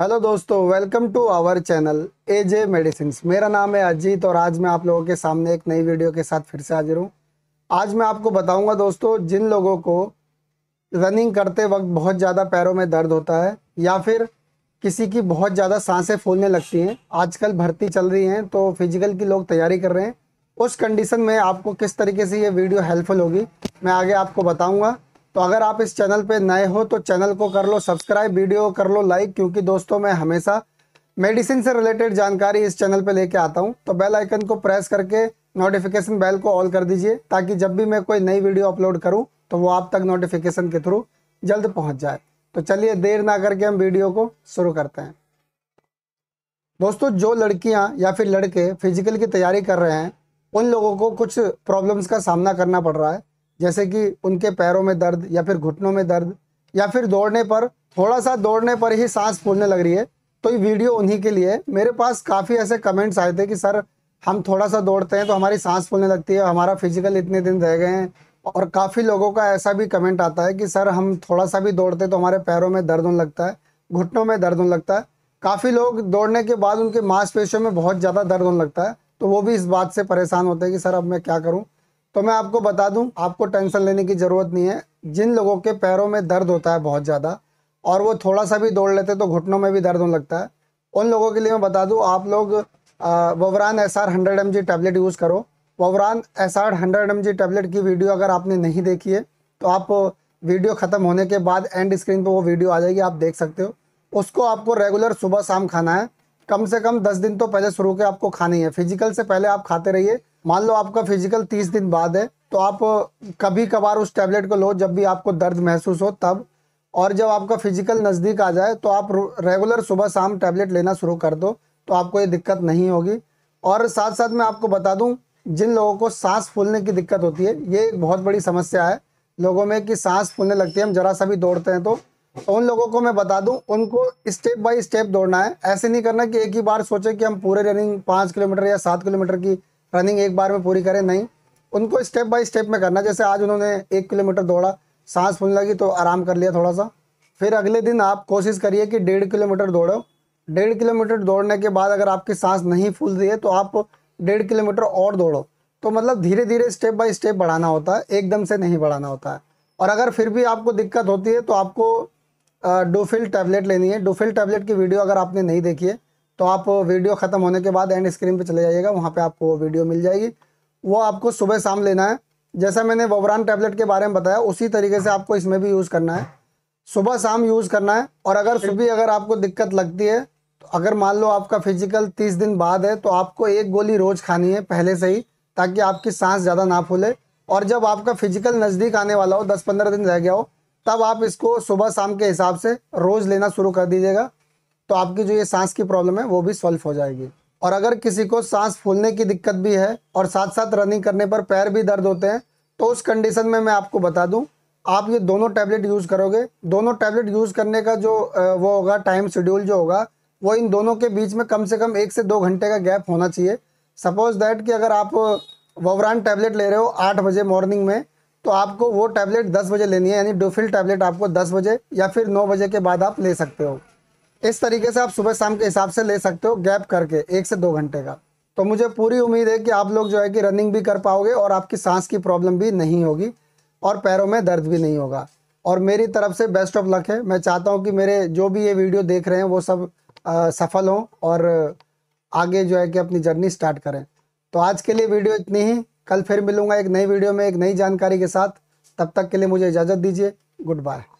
hello दोस्तों welcome to our channel A J medicine मेरा नाम है अजीत और आज मैं आप लोगों के सामने एक नई वीडियो के साथ फिर से हाजिर हूँ आज मैं आपको बताऊंगा दोस्तों जिन लोगों को रनिंग करते वक्त बहुत ज़्यादा पैरों में दर्द होता है या फिर किसी की बहुत ज़्यादा सांसें फूलने लगती हैं आजकल भर्ती चल रही हैं तो फिजिकल की लोग तैयारी कर रहे हैं उस कंडीशन में आपको किस तरीके से ये वीडियो हेल्पफुल होगी मैं आगे आपको बताऊँगा तो अगर आप इस चैनल पे नए हो तो चैनल को कर लो सब्सक्राइब वीडियो कर लो लाइक क्योंकि दोस्तों मैं हमेशा मेडिसिन से रिलेटेड जानकारी इस चैनल पे लेके आता हूँ तो बेल आइकन को प्रेस करके नोटिफिकेशन बेल को ऑल कर दीजिए ताकि जब भी मैं कोई नई वीडियो अपलोड करूँ तो वो आप तक नोटिफिकेशन के थ्रू जल्द पहुँच जाए तो चलिए देर ना करके हम वीडियो को शुरू करते हैं दोस्तों जो लड़कियाँ या फिर लड़के फिजिकल की तैयारी कर रहे हैं उन लोगों को कुछ प्रॉब्लम्स का सामना करना पड़ रहा है जैसे कि उनके पैरों में दर्द या फिर घुटनों में दर्द या फिर दौड़ने पर थोड़ा सा दौड़ने पर ही सांस फूलने लग रही है तो ये वीडियो उन्हीं के लिए मेरे पास काफ़ी ऐसे कमेंट्स आए थे कि सर हम थोड़ा सा दौड़ते हैं तो हमारी सांस फूलने लगती है हमारा फिजिकल इतने दिन रह गए हैं और काफ़ी लोगों का ऐसा भी कमेंट आता है कि सर हम थोड़ा सा भी दौड़ते तो हमारे पैरों में दर्द होने लगता है घुटनों में दर्द होने लगता है काफ़ी लोग दौड़ने के बाद उनके मांसपेशियों में बहुत ज़्यादा दर्द होने लगता है तो वो भी इस बात से परेशान होते हैं कि सर अब मैं क्या करूँ तो मैं आपको बता दूं आपको टेंशन लेने की ज़रूरत नहीं है जिन लोगों के पैरों में दर्द होता है बहुत ज़्यादा और वो थोड़ा सा भी दौड़ लेते तो घुटनों में भी दर्द होने लगता है उन लोगों के लिए मैं बता दूँ आप लोग वबरान S R hundred M G tablet use करो वबरान S R hundred M G tablet की वीडियो अगर आपने नहीं देखी है तो आप वीडियो ख़त्म होने के बाद एंड स्क्रीन पर वो वीडियो आ जाएगी आप देख सकते हो उसको आपको रेगुलर सुबह शाम खाना है कम से कम दस दिन तो पहले शुरू के आपको खानी है फिजिकल से पहले आप खाते रहिए मान लो आपका फिजिकल तीस दिन बाद है तो आप कभी कभार उस टैबलेट को लो जब भी आपको दर्द महसूस हो तब और जब आपका फिजिकल नज़दीक आ जाए तो आप रेगुलर सुबह शाम टैबलेट लेना शुरू कर दो तो आपको ये दिक्कत नहीं होगी और साथ साथ मैं आपको बता दूं जिन लोगों को सांस फूलने की दिक्कत होती है ये एक बहुत बड़ी समस्या है लोगों में कि सांस फूलने लगती है हम जरा सा भी दौड़ते हैं तो, तो उन लोगों को मैं बता दूं उनको स्टेप बाय स्टेप दौड़ना है ऐसे नहीं करना कि एक ही बार सोचे कि हम पूरे रनिंग पाँच किलोमीटर या सात किलोमीटर की रनिंग एक बार में पूरी करें नहीं उनको स्टेप बाय स्टेप में करना जैसे आज उन्होंने एक किलोमीटर दौड़ा सांस फूलने लगी तो आराम कर लिया थोड़ा सा फिर अगले दिन आप कोशिश करिए कि डेढ़ किलोमीटर दौड़ो डेढ़ किलोमीटर दौड़ने के बाद अगर आपकी सांस नहीं फूल रही है तो आप डेढ़ किलोमीटर और दौड़ो तो मतलब धीरे धीरे स्टेप बाय स्टेप बढ़ाना होता है एकदम से नहीं बढ़ाना होता है और अगर फिर भी आपको दिक्कत होती है तो आपको डोफिल टैबलेट लेनी है डोफिल टैबलेट की वीडियो अगर आपने नहीं देखी है तो आप वीडियो ख़त्म होने के बाद एंड स्क्रीन पे चले जाइएगा वहाँ पे आपको वो वीडियो मिल जाएगी वो आपको सुबह शाम लेना है जैसा मैंने वबरान टैबलेट के बारे में बताया उसी तरीके से आपको इसमें भी यूज़ करना है सुबह शाम यूज़ करना है और अगर फिर भी अगर आपको दिक्कत लगती है तो अगर मान लो आपका फिजिकल तीस दिन बाद है तो आपको एक गोली रोज़ खानी है पहले से ही ताकि आपकी सांस ज़्यादा ना फूले और जब आपका फिजिकल नज़दीक आने वाला हो दस पंद्रह दिन रह गया हो तब आप इसको सुबह शाम के हिसाब से रोज़ लेना शुरू कर दीजिएगा तो आपकी जो ये सांस की प्रॉब्लम है वो भी सॉल्व हो जाएगी और अगर किसी को सांस फूलने की दिक्कत भी है और साथ साथ रनिंग करने पर पैर भी दर्द होते हैं तो उस कंडीशन में मैं आपको बता दूं आप ये दोनों टैबलेट यूज़ करोगे दोनों टैबलेट यूज़ करने का जो वो होगा टाइम शेड्यूल जो होगा वो इन दोनों के बीच में कम से कम एक से दो घंटे का गैप होना चाहिए सपोज़ दैट कि अगर आप वोवरान टैबलेट ले रहे हो आठ बजे मॉर्निंग में तो आपको वो टैबलेट दस बजे लेनी है यानी डोफिल टैबलेट आपको दस बजे या फिर नौ बजे के बाद आप ले सकते हो इस तरीके से आप सुबह शाम के हिसाब से ले सकते हो गैप करके एक से दो घंटे का तो मुझे पूरी उम्मीद है कि आप लोग जो है कि रनिंग भी कर पाओगे और आपकी सांस की प्रॉब्लम भी नहीं होगी और पैरों में दर्द भी नहीं होगा और मेरी तरफ से बेस्ट ऑफ लक है मैं चाहता हूँ कि मेरे जो भी ये वीडियो देख रहे हैं वो सब सफल हों और आगे जो है कि अपनी जर्नी स्टार्ट करें तो आज के लिए वीडियो इतनी ही कल फिर मिलूंगा एक नई वीडियो में एक नई जानकारी के साथ तब तक के लिए मुझे इजाज़त दीजिए गुड बाय